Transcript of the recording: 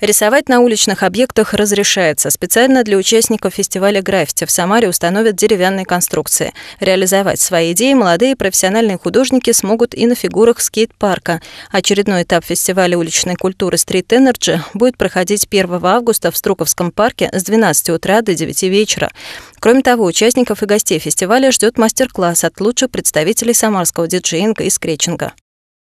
Рисовать на уличных объектах разрешается. Специально для участников фестиваля граффити в Самаре установят деревянные конструкции. Реализовать свои идеи молодые профессиональные художники смогут и на фигурах скейт-парка. Очередной этап фестиваля уличной культуры Street Energy будет проходить 1 августа в Струковском парке с 12 утра до 9 вечера. Кроме того, участников и гостей фестиваля ждет мастер-класс от лучших представителей самарского диджеинга и скретчинга.